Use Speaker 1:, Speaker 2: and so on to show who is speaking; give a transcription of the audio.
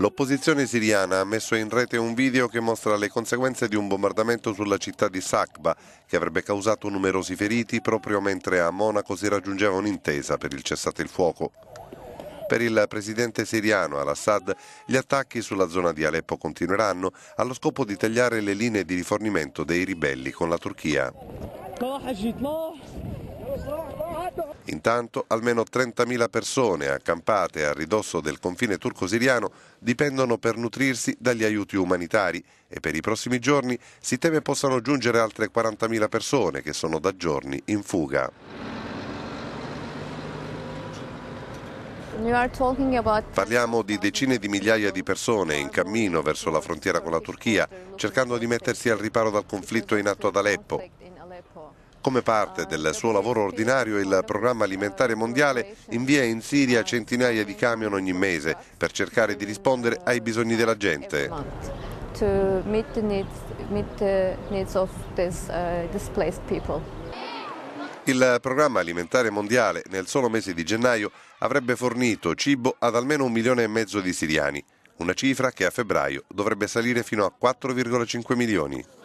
Speaker 1: L'opposizione siriana ha messo in rete un video che mostra le conseguenze di un bombardamento sulla città di Saqba, che avrebbe causato numerosi feriti proprio mentre a Monaco si raggiungeva un'intesa per il cessate il fuoco. Per il presidente siriano al-Assad gli attacchi sulla zona di Aleppo continueranno allo scopo di tagliare le linee di rifornimento dei ribelli con la Turchia. Intanto almeno 30.000 persone accampate a ridosso del confine turco-siriano dipendono per nutrirsi dagli aiuti umanitari e per i prossimi giorni si teme possano giungere altre 40.000 persone che sono da giorni in fuga. Parliamo di decine di migliaia di persone in cammino verso la frontiera con la Turchia, cercando di mettersi al riparo dal conflitto in atto ad Aleppo. Come parte del suo lavoro ordinario, il Programma Alimentare Mondiale invia in Siria centinaia di camion ogni mese per cercare di rispondere ai bisogni della gente. Il Programma Alimentare Mondiale nel solo mese di gennaio avrebbe fornito cibo ad almeno un milione e mezzo di siriani, una cifra che a febbraio dovrebbe salire fino a 4,5 milioni.